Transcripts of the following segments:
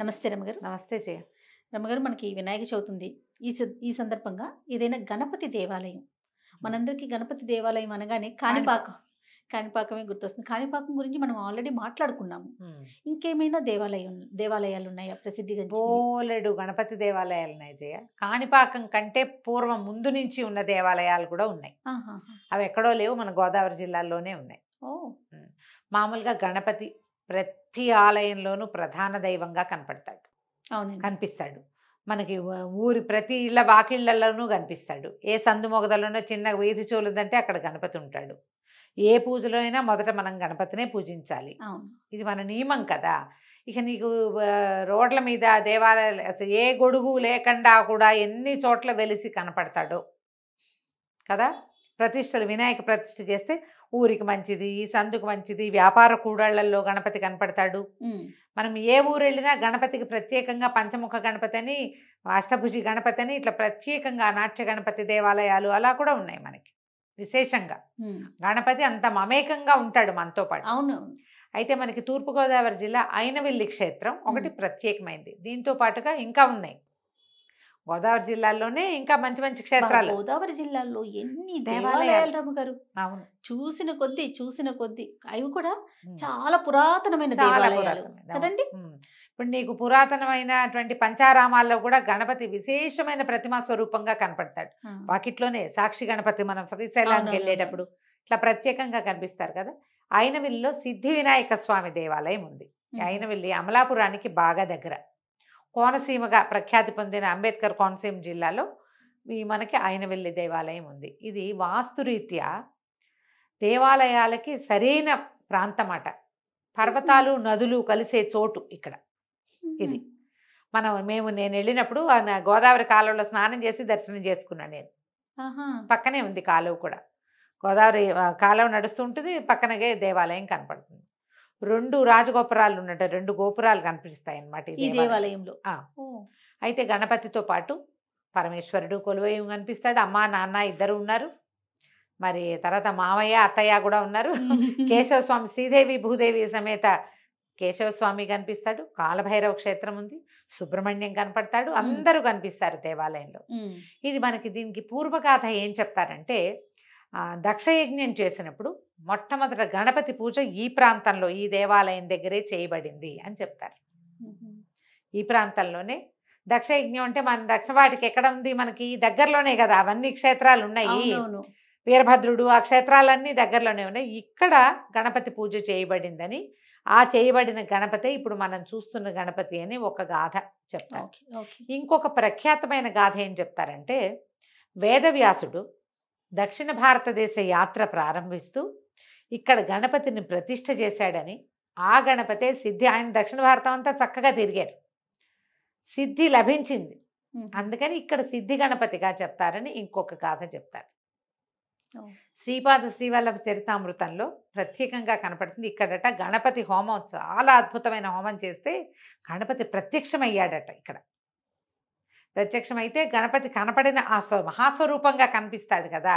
నమస్తే రమ్మగారు నమస్తే జయ రమ్మగారు మనకి వినాయక చవితి ఉంది ఈ ఈ సందర్భంగా ఏదైనా గణపతి దేవాలయం మనందరికీ గణపతి దేవాలయం అనగానే కాణిపాకం కాణిపాకమే గుర్తొస్తుంది కాణిపాకం గురించి మనం ఆల్రెడీ మాట్లాడుకున్నాము ఇంకేమైనా దేవాలయం దేవాలయాలు ఉన్నాయా ప్రసిద్ధిగా బోలెడు గణపతి దేవాలయాలు ఉన్నాయి జయ కాణిపాకం కంటే పూర్వం ముందు నుంచి ఉన్న దేవాలయాలు కూడా ఉన్నాయి అవి ఎక్కడో లేవు మన గోదావరి జిల్లాలోనే ఉన్నాయి ఓ మామూలుగా గణపతి ప్రతి ఆలయంలోనూ ప్రధాన దైవంగా కనపడతాడు అవును కనిపిస్తాడు మనకి ఊరి ప్రతి ఇళ్ళ వాకిళ్ళల్లోనూ కనిపిస్తాడు ఏ సందు మొగదలోనో చిన్న వీధి చోలుదంటే అక్కడ గణపతి ఉంటాడు ఏ పూజలో అయినా మొదట మనం గణపతినే పూజించాలి ఇది మన నియమం కదా ఇక నీకు రోడ్ల మీద దేవాలయాలు అసలు ఏ గొడుగు లేకుండా కూడా ఎన్ని చోట్ల వెలిసి కనపడతాడో కదా ప్రతిష్టలు వినాయక ప్రతిష్ఠ చేస్తే ఊరికి మంచిది సందుకు మంచిది వ్యాపార కూడళ్లలో గణపతి కనపడతాడు మనం ఏ ఊరు వెళ్ళినా గణపతికి ప్రత్యేకంగా పంచముఖ గణపతి అని అష్టభుజి గణపతి అని ఇట్లా ప్రత్యేకంగా నాట్య గణపతి దేవాలయాలు అలా కూడా ఉన్నాయి మనకి విశేషంగా గణపతి అంత మమేకంగా ఉంటాడు మనతో పాటు అవును అయితే మనకి తూర్పుగోదావరి జిల్లా అయినవిల్లి క్షేత్రం ఒకటి ప్రత్యేకమైంది దీంతో పాటుగా ఇంకా ఉన్నాయి గోదావరి జిల్లాలోనే ఇంకా మంచి మంచి క్షేత్రాలు గోదావరి జిల్లాలో ఎన్ని దేవాలయాలు రమ్మ గారు అవును చూసిన కొద్దీ చూసిన కొద్దీ అవి కూడా చాలా పురాతనమైన దేవాలయాలు కదండి ఇప్పుడు నీకు పురాతనమైనటువంటి పంచారామాల్లో కూడా గణపతి విశేషమైన ప్రతిమా స్వరూపంగా కనపడతాడు వాకిట్లోనే సాక్షి గణపతి మనం శ్రీశైలానికి వెళ్ళేటప్పుడు ఇట్లా ప్రత్యేకంగా కనిపిస్తారు కదా ఆయనవిల్లిలో సిద్ధి వినాయక స్వామి దేవాలయం ఉంది అయినవిల్లి అమలాపురానికి బాగా దగ్గర కోనసీమగా ప్రఖ్యాతి పొందిన అంబేద్కర్ కోనసీమ జిల్లాలో ఈ మనకి ఆయనవెల్లి దేవాలయం ఉంది ఇది వాస్తురీత్యా దేవాలయాలకి సరైన ప్రాంతమాట పర్వతాలు నదులు కలిసే చోటు ఇక్కడ ఇది మనం మేము నేను వెళ్ళినప్పుడు గోదావరి కాలువలో స్నానం చేసి దర్శనం చేసుకున్నాను నేను పక్కనే ఉంది కాలువ కూడా గోదావరి కాలువ నడుస్తుంటుంది పక్కనగే దేవాలయం కనపడుతుంది రెండు రాజగోపురాలు ఉన్నట్టు రెండు గోపురాలు కనిపిస్తాయి అనమాట ఈ దేవాలయంలో అయితే గణపతితో పాటు పరమేశ్వరుడు కొలువయం కనిపిస్తాడు అమ్మ నాన్న ఇద్దరు ఉన్నారు మరి తర్వాత మామయ్య అత్తయ్య కూడా ఉన్నారు కేశవస్వామి శ్రీదేవి భూదేవి సమేత కేశవస్వామి కనిపిస్తాడు కాలభైరవ క్షేత్రం ఉంది సుబ్రహ్మణ్యం కనపడతాడు అందరూ కనిపిస్తారు దేవాలయంలో ఇది మనకి దీనికి పూర్వగాథ ఏం చెప్తారంటే దక్షయజ్ఞం చేసినప్పుడు మొట్టమొదట గణపతి పూజ ఈ ప్రాంతంలో ఈ దేవాలయం దగ్గరే చేయబడింది అని చెప్తారు ఈ ప్రాంతంలోనే దక్ష యజ్ఞం అంటే మన దక్ష వాటికి ఎక్కడ ఉంది మనకి దగ్గరలోనే కదా అవన్నీ క్షేత్రాలు ఉన్నాయి వీరభద్రుడు ఆ క్షేత్రాలన్నీ దగ్గరలోనే ఉన్నాయి ఇక్కడ గణపతి పూజ చేయబడిందని ఆ చేయబడిన గణపతి ఇప్పుడు మనం చూస్తున్న గణపతి అని ఒక గాథ చెప్తాం ఇంకొక ప్రఖ్యాతమైన గాథ ఏం చెప్తారంటే వేదవ్యాసుడు దక్షిణ భారతదేశ యాత్ర ప్రారంభిస్తూ ఇక్కడ గణపతిని ప్రతిష్ఠ చేశాడని ఆ గణపతే సిద్ధి ఆయన దక్షిణ భారతం అంతా చక్కగా తిరిగారు సిద్ధి లభించింది అందుకని ఇక్కడ సిద్ధి గణపతిగా చెప్తారని ఇంకొక గాథ చెప్తారు శ్రీపాద శ్రీవల్లభ చరితామృతంలో ప్రత్యేకంగా కనపడుతుంది ఇక్కడట గణపతి హోమం చాలా అద్భుతమైన హోమం చేస్తే గణపతి ప్రత్యక్షమయ్యాడట ఇక్కడ ప్రత్యక్షమైతే గణపతి కనపడిన ఆ స్వ మహాస్వరూపంగా కనిపిస్తాడు కదా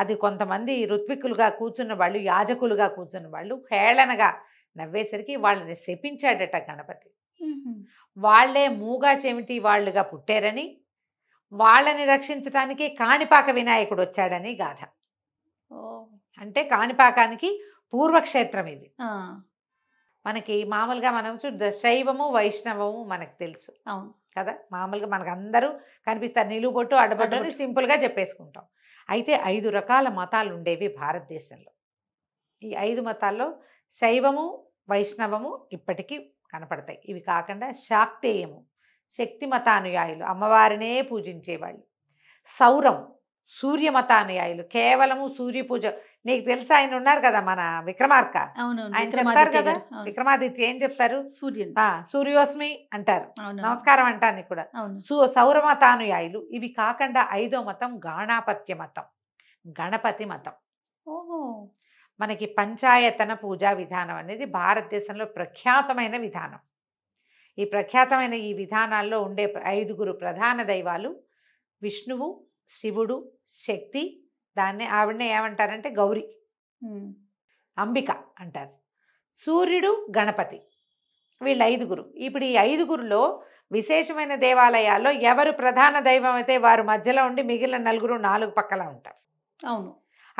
అది కొంతమంది ఋత్విక్కులుగా కూర్చున్న వాళ్ళు యాజకులుగా కూర్చున్న వాళ్ళు హేళనగా నవ్వేసరికి వాళ్ళని శపించాడట గణపతి వాళ్లే మూగా చెమిటి వాళ్ళుగా పుట్టారని వాళ్ళని రక్షించడానికి కాణిపాక వినాయకుడు వచ్చాడని గాథ అంటే కాణిపాకానికి పూర్వక్షేత్రం ఇది మనకి మామూలుగా మనం చూడ శైవము వైష్ణవము మనకు తెలుసు అవును కదా మామూలుగా మనకు అందరూ కనిపిస్తారు నిలువబొట్టు అని సింపుల్గా చెప్పేసుకుంటాం అయితే ఐదు రకాల మతాలు ఉండేవి భారతదేశంలో ఈ ఐదు మతాల్లో శైవము వైష్ణవము ఇప్పటికీ కనపడతాయి ఇవి కాకుండా శాక్తేయము శక్తి మతానుయాయులు అమ్మవారినే పూజించేవాళ్ళు సౌరం సూర్యమతానుయాయులు కేవలము సూర్య పూజ నీకు తెలుసు ఆయన ఉన్నారు కదా మన విక్రమార్క ఆయన చెప్తారు కదా విక్రమాదిత్య ఏం చెప్తారు సూర్యుడు సూర్యోస్మి అంటారు నమస్కారం అంటాను ఇక్కడ సౌరమతానుయాయులు ఇవి కాకుండా ఐదో మతం గాణాపత్య మతం గణపతి మతం మనకి పంచాయతన పూజా విధానం అనేది భారతదేశంలో ప్రఖ్యాతమైన విధానం ఈ ప్రఖ్యాతమైన ఈ విధానాల్లో ఉండే ఐదుగురు ప్రధాన దైవాలు విష్ణువు శివుడు శక్తి దాన్ని ఆవిడనే ఏమంటారంటే గౌరీ అంబిక అంటారు సూర్యుడు గణపతి వీళ్ళు ఐదుగురు ఇప్పుడు ఈ ఐదుగురులో విశేషమైన దేవాలయాల్లో ఎవరు ప్రధాన దైవం అయితే వారు మధ్యలో ఉండి మిగిలిన నలుగురు నాలుగు పక్కల ఉంటారు అవును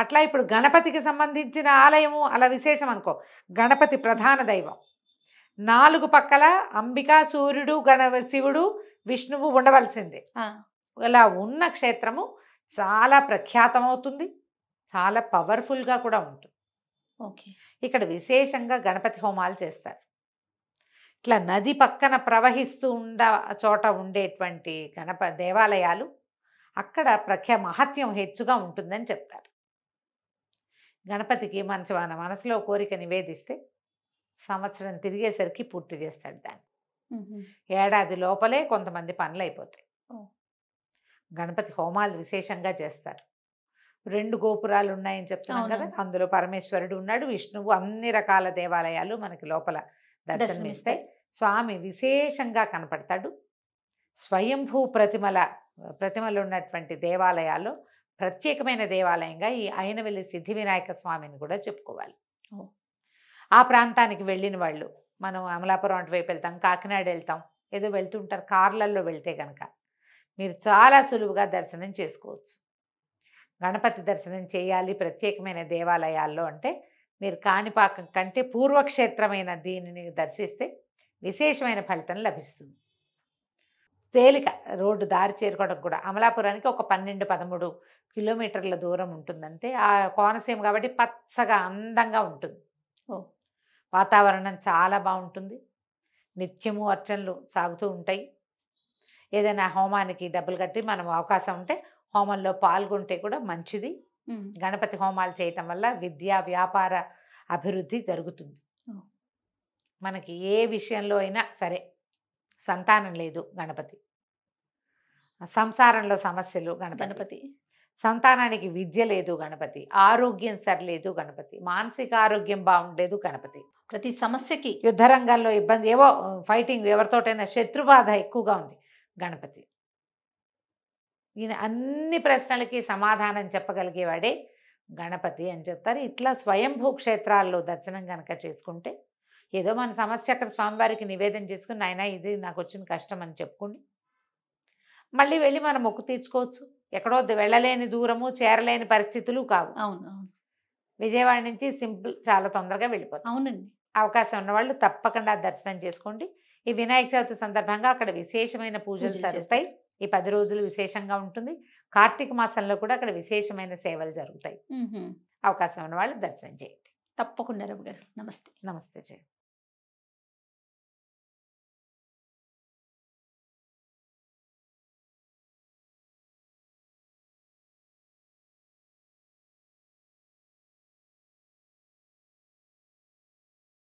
అట్లా ఇప్పుడు గణపతికి సంబంధించిన ఆలయము అలా విశేషం అనుకో గణపతి ప్రధాన దైవం నాలుగు పక్కల అంబిక సూర్యుడు గణ శివుడు విష్ణువు ఉండవలసిందే ఇలా ఉన్న క్షేత్రము చాలా ప్రఖ్యాతమవుతుంది చాలా పవర్ఫుల్గా కూడా ఉంటుంది ఓకే ఇక్కడ విశేషంగా గణపతి హోమాలు చేస్తారు ఇట్లా నది పక్కన ప్రవహిస్తూ ఉండ చోట ఉండేటువంటి గణప దేవాలయాలు అక్కడ ప్రఖ్యా మహత్యం హెచ్చుగా ఉంటుందని చెప్తారు గణపతికి మనసు మన మనసులో కోరిక నివేదిస్తే సంవత్సరం తిరిగేసరికి పూర్తి చేస్తాడు దాన్ని ఏడాది లోపలే కొంతమంది పనులు అయిపోతాయి గణపతి హోమాలు విశేషంగా చేస్తారు రెండు గోపురాలు ఉన్నాయని చెప్తున్నాం కదా అందులో పరమేశ్వరుడు ఉన్నాడు విష్ణువు అన్ని రకాల దేవాలయాలు మనకి లోపల దర్శనమిస్తాయి స్వామి విశేషంగా కనపడతాడు స్వయంభూ ప్రతిమల ప్రతిమలు ఉన్నటువంటి దేవాలయాలు ప్రత్యేకమైన దేవాలయంగా ఈ అయినవెల్లి సిద్ధి వినాయక స్వామిని కూడా చెప్పుకోవాలి ఆ ప్రాంతానికి వెళ్ళిన వాళ్ళు మనం అమలాపురం అటువైపు వెళ్తాం కాకినాడ వెళ్తాం ఏదో వెళ్తుంటారు కార్లల్లో వెళ్తే కనుక మీరు చాలా సులువుగా దర్శనం చేసుకోవచ్చు గణపతి దర్శనం చేయాలి ప్రత్యేకమైన దేవాలయాల్లో అంటే మీరు కాణిపాకం కంటే పూర్వక్షేత్రమైన దీనిని దర్శిస్తే విశేషమైన ఫలితం లభిస్తుంది తేలిక రోడ్డు దారి చేరుకోవడం కూడా అమలాపురానికి ఒక పన్నెండు పదమూడు కిలోమీటర్ల దూరం ఉంటుందంటే ఆ కోనసీమ కాబట్టి పచ్చగా అందంగా ఉంటుంది వాతావరణం చాలా బాగుంటుంది నిత్యము అర్చనలు సాగుతూ ఉంటాయి ఏదైనా హోమానికి డబ్బులు కట్టి మనం అవకాశం ఉంటే హోమంలో పాల్గొంటే కూడా మంచిది గణపతి హోమాలు చేయటం వల్ల విద్యా వ్యాపార అభివృద్ధి జరుగుతుంది మనకి ఏ విషయంలో అయినా సరే సంతానం లేదు గణపతి సంసారంలో సమస్యలు గణపతి సంతానానికి విద్య లేదు గణపతి ఆరోగ్యం సరిలేదు గణపతి మానసిక ఆరోగ్యం బాగుండలేదు గణపతి ప్రతి సమస్యకి యుద్ధ రంగాల్లో ఇబ్బంది ఏవో ఫైటింగ్ ఎవరితోటైనా శత్రు బాధ ఎక్కువగా ఉంది గణపతి ఈయన అన్ని ప్రశ్నలకి సమాధానం చెప్పగలిగేవాడే గణపతి అని చెప్తారు ఇట్లా స్వయంభూ క్షేత్రాల్లో దర్శనం కనుక చేసుకుంటే ఏదో మన సమస్య అక్కడ స్వామివారికి నివేదన చేసుకుని నాయన ఇది నాకు వచ్చిన కష్టం అని చెప్పుకుని మళ్ళీ వెళ్ళి మనం మొక్కు తీర్చుకోవచ్చు ఎక్కడో వెళ్ళలేని దూరము చేరలేని పరిస్థితులు కావు అవును విజయవాడ నుంచి సింపుల్ చాలా తొందరగా వెళ్ళిపోతాం అవునండి అవకాశం ఉన్నవాళ్ళు తప్పకుండా దర్శనం చేసుకోండి ఈ వినాయక చవితి సందర్భంగా అక్కడ విశేషమైన పూజలు జరుగుతాయి ఈ పది రోజులు విశేషంగా ఉంటుంది కార్తీక మాసంలో కూడా అక్కడ విశేషమైన సేవలు జరుగుతాయి అవకాశం ఉన్న వాళ్ళు దర్శనం చేయండి తప్పకుండా రవి గారు నమస్తే నమస్తే చేయండి